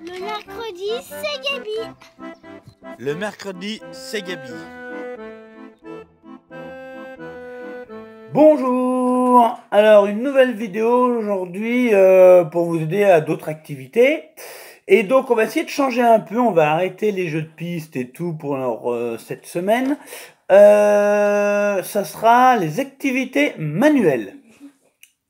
Le mercredi, c'est Gabi. Le mercredi, c'est Gabi. Bonjour Alors, une nouvelle vidéo aujourd'hui euh, pour vous aider à d'autres activités. Et donc, on va essayer de changer un peu. On va arrêter les jeux de piste et tout pour euh, cette semaine. Euh, ça sera les activités manuelles.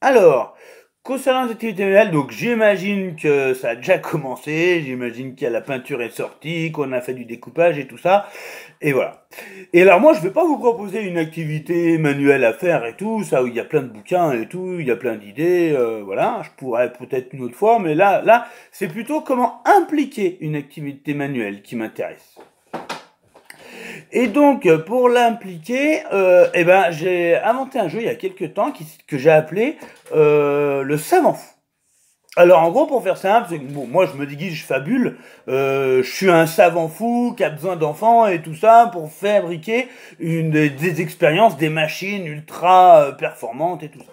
Alors, Concernant les activités manuelles, donc j'imagine que ça a déjà commencé, j'imagine que la peinture est sortie, qu'on a fait du découpage et tout ça, et voilà. Et alors moi je vais pas vous proposer une activité manuelle à faire et tout, ça où il y a plein de bouquins et tout, il y a plein d'idées, euh, voilà, je pourrais peut-être une autre fois, mais là, là, c'est plutôt comment impliquer une activité manuelle qui m'intéresse. Et donc, pour l'impliquer, euh, eh ben, j'ai inventé un jeu il y a quelques temps que j'ai appelé euh, le savant fou. Alors en gros, pour faire simple, bon, moi je me déguise, je fabule, euh, je suis un savant fou qui a besoin d'enfants et tout ça pour fabriquer une, des, des expériences, des machines ultra performantes et tout ça.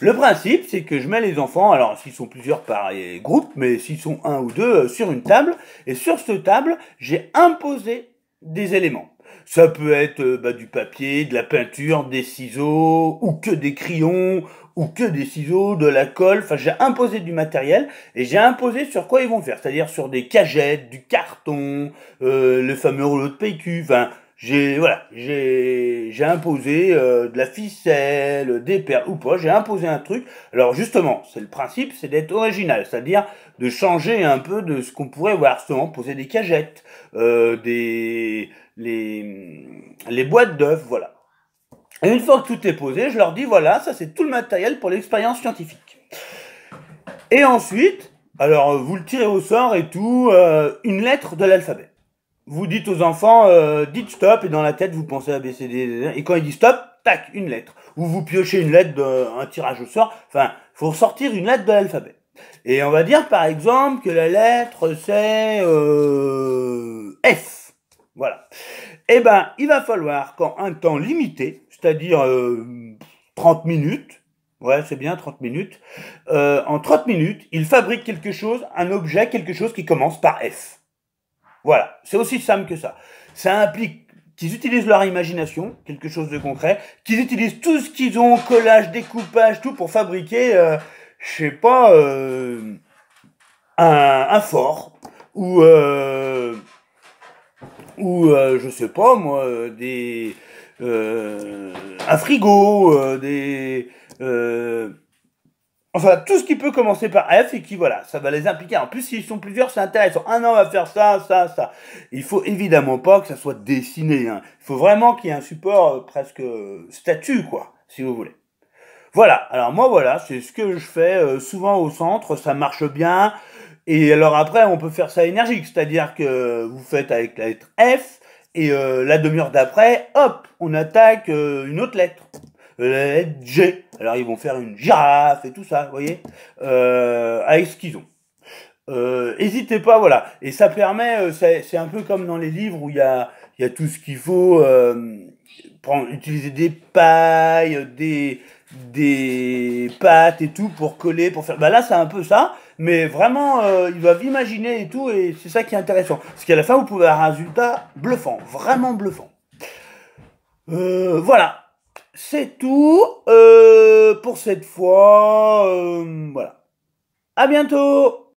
Le principe, c'est que je mets les enfants, alors s'ils sont plusieurs par groupe, mais s'ils sont un ou deux, sur une table, et sur cette table, j'ai imposé des éléments. Ça peut être euh, bah, du papier, de la peinture, des ciseaux, ou que des crayons, ou que des ciseaux, de la colle. Enfin, j'ai imposé du matériel et j'ai imposé sur quoi ils vont faire. C'est-à-dire sur des cagettes, du carton, euh, le fameux rouleau de PQ. Enfin, j'ai voilà, j'ai j'ai imposé euh, de la ficelle, des perles ou pas, j'ai imposé un truc. Alors justement, c'est le principe, c'est d'être original, c'est-à-dire de changer un peu de ce qu'on pourrait voir souvent, poser des cagettes, euh, des les, les boîtes d'œufs, voilà. Et une fois que tout est posé, je leur dis voilà, ça c'est tout le matériel pour l'expérience scientifique. Et ensuite, alors vous le tirez au sort et tout, euh, une lettre de l'alphabet vous dites aux enfants, euh, dites stop, et dans la tête, vous pensez à BCD. Et quand il dit stop, tac, une lettre. Ou vous piochez une lettre d'un tirage au sort. Enfin, faut sortir une lettre de l'alphabet. Et on va dire, par exemple, que la lettre, c'est euh, F. Voilà. Eh ben, il va falloir qu'en un temps limité, c'est-à-dire 30 euh, minutes, Ouais, c'est bien, 30 minutes. en 30 minutes, il fabrique quelque chose, un objet, quelque chose qui commence par F. Voilà, c'est aussi simple que ça. Ça implique qu'ils utilisent leur imagination, quelque chose de concret, qu'ils utilisent tout ce qu'ils ont, collage, découpage, tout pour fabriquer, euh, je sais pas, euh, un, fort ou euh, ou je sais pas moi des un frigo, des Enfin, tout ce qui peut commencer par F et qui, voilà, ça va les impliquer. En plus, s'ils sont plusieurs, c'est intéressant. Un ah non, on va faire ça, ça, ça. Il faut évidemment pas que ça soit dessiné. Hein. Il faut vraiment qu'il y ait un support euh, presque euh, statut, quoi, si vous voulez. Voilà, alors moi, voilà, c'est ce que je fais euh, souvent au centre. Ça marche bien. Et alors après, on peut faire ça énergique. C'est-à-dire que vous faites avec la lettre F et la demi-heure d'après, hop, on attaque une autre lettre. Alors ils vont faire une girafe et tout ça, vous voyez, euh, avec ce qu'ils ont. Euh, hésitez pas, voilà. Et ça permet, euh, c'est un peu comme dans les livres où il y a, y a tout ce qu'il faut. Euh, prendre, utiliser des pailles, des, des pâtes et tout pour coller, pour faire. Bah là, c'est un peu ça, mais vraiment, euh, ils doivent imaginer et tout, et c'est ça qui est intéressant. Parce qu'à la fin, vous pouvez avoir un résultat bluffant, vraiment bluffant. voilà, c'est tout euh, pour cette fois. Euh, voilà. À bientôt